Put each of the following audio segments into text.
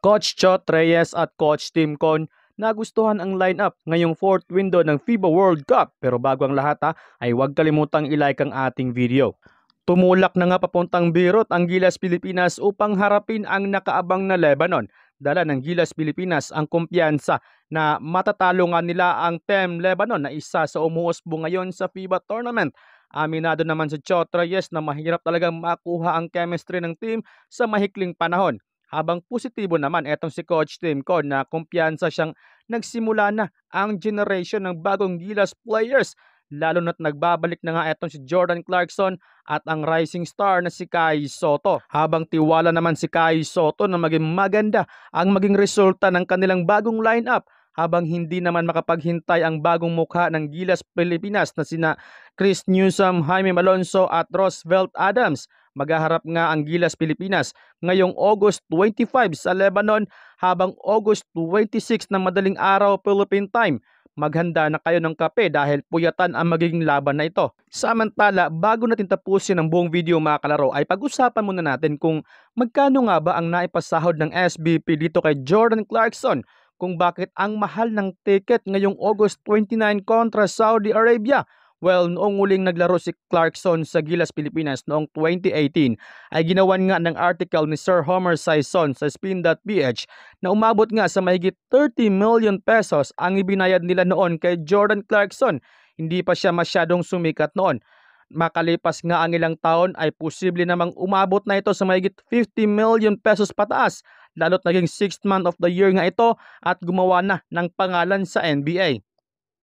Coach Chot Reyes at Coach Tim Con nagustuhan ang lineup ngayong fourth window ng FIBA World Cup. Pero bago ang lahat ha, ay huwag kalimutang ilike ang ating video. Tumulak na nga papuntang Beirut ang Gilas Pilipinas upang harapin ang nakaabang na Lebanon. Dala ng Gilas Pilipinas ang kumpiyansa na matatalo nga nila ang TEM Lebanon na isa sa umuusbo ngayon sa FIBA tournament. Aminado naman si Chot Reyes na mahirap talagang makuha ang chemistry ng team sa mahikling panahon. Habang positibo naman etong si Coach Tim ko na kumpiyansa siyang nagsimula na ang generation ng bagong Gilas players lalo na't nagbabalik na nga etong si Jordan Clarkson at ang rising star na si Kai Soto. Habang tiwala naman si Kai Soto na maging maganda ang maging resulta ng kanilang bagong lineup habang hindi naman makapaghintay ang bagong mukha ng Gilas Pilipinas na sina Chris Newsom, Jaime Malonzo at Roosevelt Adams. Maghaharap nga ang Gilas Pilipinas ngayong August 25 sa Lebanon habang August 26 ng madaling araw Philippine time. Maghanda na kayo ng kape dahil puyatan ang magiging laban na ito. Samantala, bago natin tapusin ang buong video mga kalaro ay pag-usapan muna natin kung magkano nga ba ang naipasahod ng SBP dito kay Jordan Clarkson kung bakit ang mahal ng ticket ngayong August 29 kontra Saudi Arabia Well, noong uling naglaro si Clarkson sa Gilas, Pilipinas noong 2018 ay ginawan nga ng article ni Sir Homer Sison sa spin.ph na umabot nga sa mahigit 30 million pesos ang ibinayad nila noon kay Jordan Clarkson. Hindi pa siya masyadong sumikat noon. Makalipas nga ang ilang taon ay posible namang umabot na ito sa mahigit 50 million pesos pataas lalo't naging 6th man of the year nga ito at gumawa na ng pangalan sa NBA.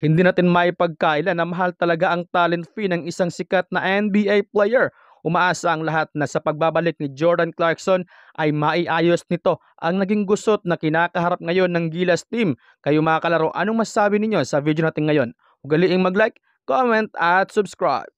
Hindi natin pagkaila na mahal talaga ang talent fee ng isang sikat na NBA player. Umaasa ang lahat na sa pagbabalik ni Jordan Clarkson ay maiayos nito ang naging gusot na kinakaharap ngayon ng Gilas team. Kayo mga kalaro, anong masasabi ninyo sa video natin ngayon? Ugaliing mag-like, comment at subscribe.